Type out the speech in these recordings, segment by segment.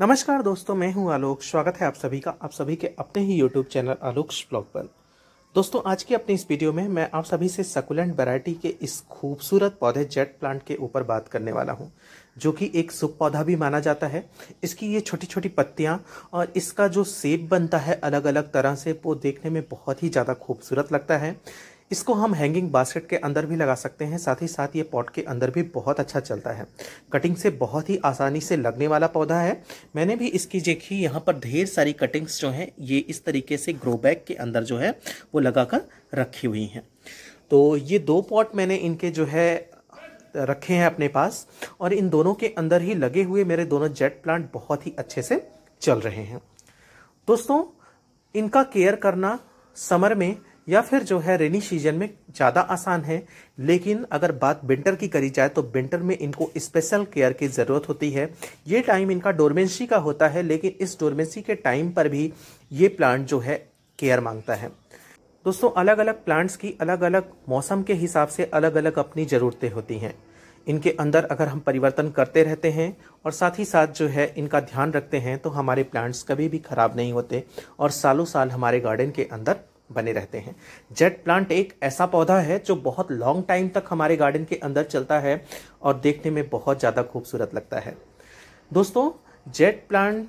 नमस्कार दोस्तों मैं हूं आलोक स्वागत है आप सभी का आप सभी के अपने ही यूट्यूब चैनल आलोक ब्लॉग पर दोस्तों आज की अपनी इस वीडियो में मैं आप सभी से सकुलेंट वैरायटी के इस खूबसूरत पौधे जेट प्लांट के ऊपर बात करने वाला हूं जो कि एक सुप पौधा भी माना जाता है इसकी ये छोटी छोटी पत्तियां और इसका जो सेब बनता है अलग अलग तरह से वो देखने में बहुत ही ज़्यादा खूबसूरत लगता है इसको हम हैंगिंग बास्केट के अंदर भी लगा सकते हैं साथ ही साथ ये पॉट के अंदर भी बहुत अच्छा चलता है कटिंग से बहुत ही आसानी से लगने वाला पौधा है मैंने भी इसकी देखी यहाँ पर ढेर सारी कटिंग्स जो हैं ये इस तरीके से ग्रो बैग के अंदर जो है वो लगाकर रखी हुई हैं तो ये दो पॉट मैंने इनके जो है रखे हैं अपने पास और इन दोनों के अंदर ही लगे हुए मेरे दोनों जेट प्लांट बहुत ही अच्छे से चल रहे हैं दोस्तों इनका केयर करना समर में या फिर जो है रेनी सीजन में ज़्यादा आसान है लेकिन अगर बात विंटर की करी जाए तो विंटर में इनको स्पेशल केयर की ज़रूरत होती है ये टाइम इनका डोरमेंसी का होता है लेकिन इस डोरमेंसी के टाइम पर भी ये प्लांट जो है केयर मांगता है दोस्तों अलग अलग प्लांट्स की अलग अलग मौसम के हिसाब से अलग अलग अपनी ज़रूरतें होती हैं इनके अंदर अगर हम परिवर्तन करते रहते हैं और साथ ही साथ जो है इनका ध्यान रखते हैं तो हमारे प्लांट्स कभी भी ख़राब नहीं होते और सालों साल हमारे गार्डन के अंदर बने रहते हैं जेट प्लांट एक ऐसा पौधा है जो बहुत लॉन्ग टाइम तक हमारे गार्डन के अंदर चलता है और देखने में बहुत ज़्यादा खूबसूरत लगता है दोस्तों जेट प्लांट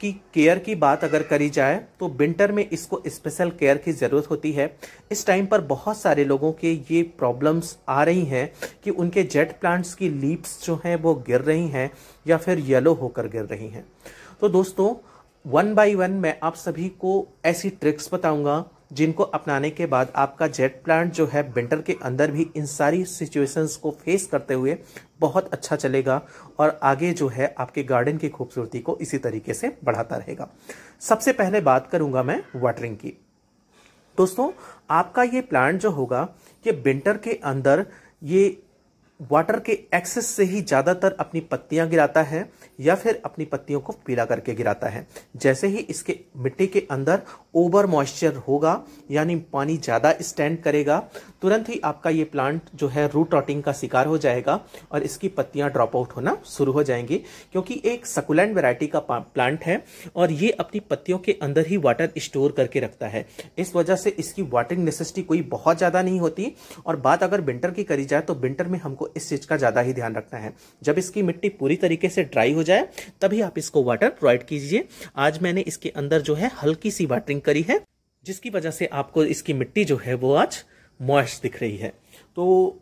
की केयर की बात अगर करी जाए तो विंटर में इसको स्पेशल केयर की ज़रूरत होती है इस टाइम पर बहुत सारे लोगों के ये प्रॉब्लम्स आ रही हैं कि उनके जेट प्लांट्स की लीव्स जो हैं वो गिर रही हैं या फिर येलो होकर गिर रही हैं तो दोस्तों वन बाय वन मैं आप सभी को ऐसी ट्रिक्स बताऊंगा जिनको अपनाने के बाद आपका जेट प्लांट जो है विंटर के अंदर भी इन सारी सिचुएशंस को फेस करते हुए बहुत अच्छा चलेगा और आगे जो है आपके गार्डन की खूबसूरती को इसी तरीके से बढ़ाता रहेगा सबसे पहले बात करूंगा मैं वाटरिंग की दोस्तों आपका ये प्लांट जो होगा ये विंटर के अंदर ये वाटर के एक्सेस से ही ज़्यादातर अपनी पत्तियां गिराता है या फिर अपनी पत्तियों को पीला करके गिराता है जैसे ही इसके मिट्टी के अंदर ओवर मॉइस्चर होगा यानी पानी ज़्यादा स्टैंड करेगा तुरंत ही आपका ये प्लांट जो है रूट रॉटिंग का शिकार हो जाएगा और इसकी पत्तियां ड्रॉप आउट होना शुरू हो जाएंगी क्योंकि एक सकुलेंट वेराइटी का प्लांट है और ये अपनी पत्तियों के अंदर ही वाटर स्टोर करके रखता है इस वजह से इसकी वाटरिंग नेसेसिटी कोई बहुत ज़्यादा नहीं होती और बात अगर विंटर की करी जाए तो विंटर में हमको इस चीज़ का ज़्यादा ही ध्यान रखना है जब इसकी मिट्टी पूरी तरीके से ड्राई हो जाए तभी आप इसको वाटर प्रोवाइड कीजिए आज मैंने इसके अंदर जो है हल्की सी वाटरिंग करी है जिसकी वजह से आपको इसकी मिट्टी जो है वो आज मॉइस्ट दिख रही है तो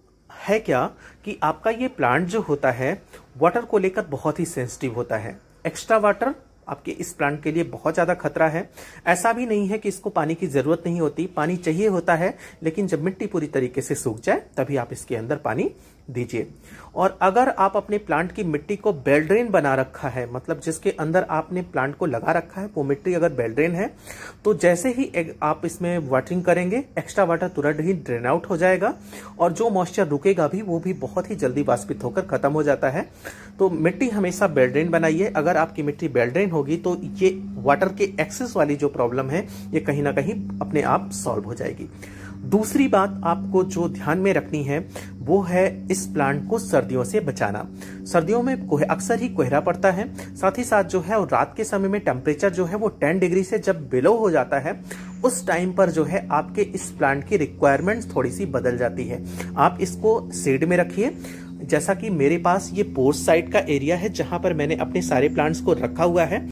है क्या कि आपका ये प्लांट जो होता है वाटर को लेकर बहुत ही सेंसिटिव होता है एक्स्ट्रा वाटर आपके इस प्लांट के लिए बहुत ज़्यादा खतरा है ऐसा भी नहीं है कि इसको पानी की ज़रूरत नहीं होती पानी चाहिए होता है लेकिन जब मिट्टी पूरी तरीके से सूख जाए तभी आप इसके अंदर पानी दीजिए और अगर आप अपने प्लांट की मिट्टी को बेलड्रेन बना रखा है मतलब जिसके अंदर आपने प्लांट को लगा रखा है वो मिट्टी अगर बेलड्रेन है तो जैसे ही आप इसमें वाटरिंग करेंगे एक्स्ट्रा वाटर तुरंत ही ड्रेन आउट हो जाएगा और जो मॉइस्चर रुकेगा भी वो भी बहुत ही जल्दी वाष्पित होकर खत्म हो जाता है तो मिट्टी हमेशा बेलड्रेन बनाइए अगर आपकी मिट्टी बेलड्रेन होगी तो ये वाटर के एक्सेस वाली जो प्रॉब्लम है ये कहीं ना कहीं अपने आप सॉल्व हो जाएगी दूसरी बात आपको जो ध्यान में रखनी है वो है इस प्लांट को सर्दियों से बचाना सर्दियों में अक्सर ही कोहरा पड़ता है साथ ही साथ जो है और रात के समय में टेम्परेचर जो है वो 10 डिग्री से जब बिलो हो जाता है उस टाइम पर जो है आपके इस प्लांट की रिक्वायरमेंट थोड़ी सी बदल जाती है आप इसको सीड में रखिए जैसा कि मेरे पास ये पोर्स साइड का एरिया है जहां पर मैंने अपने सारे प्लांट्स को रखा हुआ है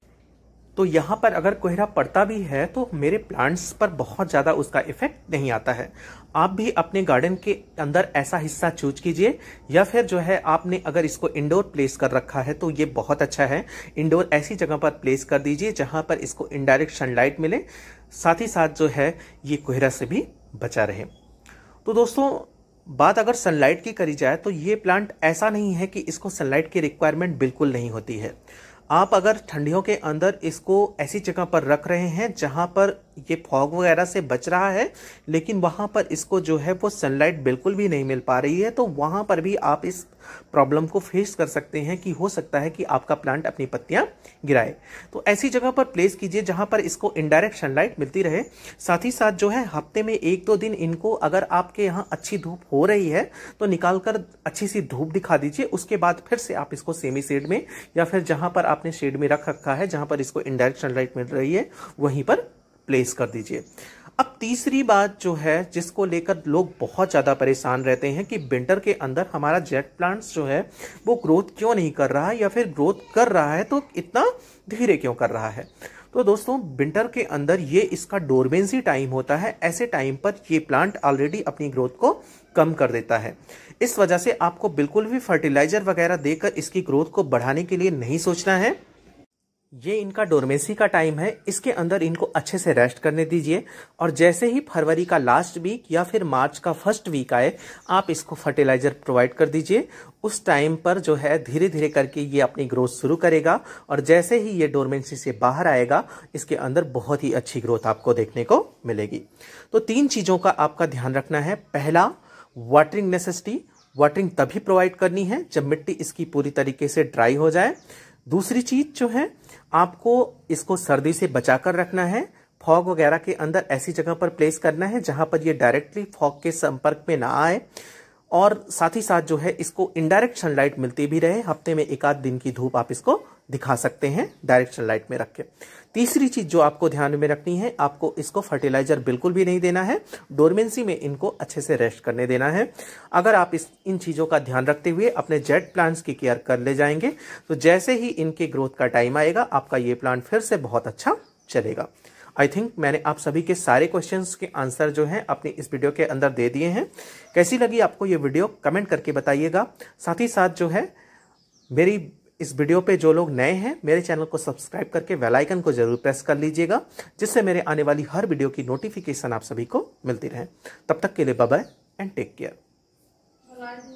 तो यहाँ पर अगर कोहरा पड़ता भी है तो मेरे प्लांट्स पर बहुत ज़्यादा उसका इफेक्ट नहीं आता है आप भी अपने गार्डन के अंदर ऐसा हिस्सा चूज कीजिए या फिर जो है आपने अगर इसको इंडोर प्लेस कर रखा है तो ये बहुत अच्छा है इंडोर ऐसी जगह पर प्लेस कर दीजिए जहाँ पर इसको इनडायरेक्ट सनलाइट मिले साथ ही साथ जो है ये कोहरा से भी बचा रहे तो दोस्तों बात अगर सनलाइट की करी जाए तो ये प्लांट ऐसा नहीं है कि इसको सनलाइट की रिक्वायरमेंट बिल्कुल नहीं होती है आप अगर ठंडियों के अंदर इसको ऐसी जगह पर रख रहे हैं जहाँ पर ये फॉग वगैरह से बच रहा है लेकिन वहाँ पर इसको जो है वो सनलाइट बिल्कुल भी नहीं मिल पा रही है तो वहाँ पर भी आप इस प्रॉब्लम को फेस कर सकते हैं कि हो सकता है कि आपका प्लांट अपनी पत्तियाँ गिराए तो ऐसी जगह पर प्लेस कीजिए जहाँ पर इसको इनडायरेक्ट सनलाइट मिलती रहे साथ ही साथ जो है हफ्ते में एक दो दिन इनको अगर आपके यहाँ अच्छी धूप हो रही है तो निकाल कर अच्छी सी धूप दिखा दीजिए उसके बाद फिर से आप इसको सेमी शेड में या फिर जहाँ पर आपने शेड में रख रखा है जहाँ पर इसको इनडायरेक्ट सनलाइट मिल रही है वहीं पर प्लेस कर दीजिए अब तीसरी बात जो है जिसको लेकर लोग बहुत ज़्यादा परेशान रहते हैं कि विंटर के अंदर हमारा जेट प्लांट्स जो है वो ग्रोथ क्यों नहीं कर रहा है या फिर ग्रोथ कर रहा है तो इतना धीरे क्यों कर रहा है तो दोस्तों विंटर के अंदर ये इसका डोरबेंसी टाइम होता है ऐसे टाइम पर ये प्लांट ऑलरेडी अपनी ग्रोथ को कम कर देता है इस वजह से आपको बिल्कुल भी फर्टिलाइजर वगैरह देकर इसकी ग्रोथ को बढ़ाने के लिए नहीं सोचना है ये इनका डोरमेसी का टाइम है इसके अंदर इनको अच्छे से रेस्ट करने दीजिए और जैसे ही फरवरी का लास्ट वीक या फिर मार्च का फर्स्ट वीक आए आप इसको फर्टिलाइज़र प्रोवाइड कर दीजिए उस टाइम पर जो है धीरे धीरे करके ये अपनी ग्रोथ शुरू करेगा और जैसे ही ये डोरमेंसी से बाहर आएगा इसके अंदर बहुत ही अच्छी ग्रोथ आपको देखने को मिलेगी तो तीन चीज़ों का आपका ध्यान रखना है पहला वाटरिंग नेसेसिटी वाटरिंग तभी प्रोवाइड करनी है जब मिट्टी इसकी पूरी तरीके से ड्राई हो जाए दूसरी चीज जो है आपको इसको सर्दी से बचा कर रखना है फॉग वगैरह के अंदर ऐसी जगह पर प्लेस करना है जहां पर ये डायरेक्टली फॉग के संपर्क में ना आए और साथ ही साथ जो है इसको इनडायरेक्ट सनलाइट मिलती भी रहे हफ्ते में एक आध दिन की धूप आप इसको दिखा सकते हैं डायरेक्ट लाइट में रख के तीसरी चीज जो आपको ध्यान में रखनी है आपको इसको फर्टिलाइजर बिल्कुल भी नहीं देना है डोरमेंसी में इनको अच्छे से रेस्ट करने देना है अगर आप इस इन चीज़ों का ध्यान रखते हुए अपने जेड प्लांट्स की केयर कर ले जाएंगे तो जैसे ही इनके ग्रोथ का टाइम आएगा आपका ये प्लांट फिर से बहुत अच्छा चलेगा आई थिंक मैंने आप सभी के सारे क्वेश्चन के आंसर जो है अपनी इस वीडियो के अंदर दे दिए हैं कैसी लगी आपको ये वीडियो कमेंट करके बताइएगा साथ ही साथ जो है मेरी इस वीडियो पे जो लोग नए हैं मेरे चैनल को सब्सक्राइब करके वेल आइकन को जरूर प्रेस कर लीजिएगा जिससे मेरे आने वाली हर वीडियो की नोटिफिकेशन आप सभी को मिलती रहे तब तक के लिए बाय एंड टेक केयर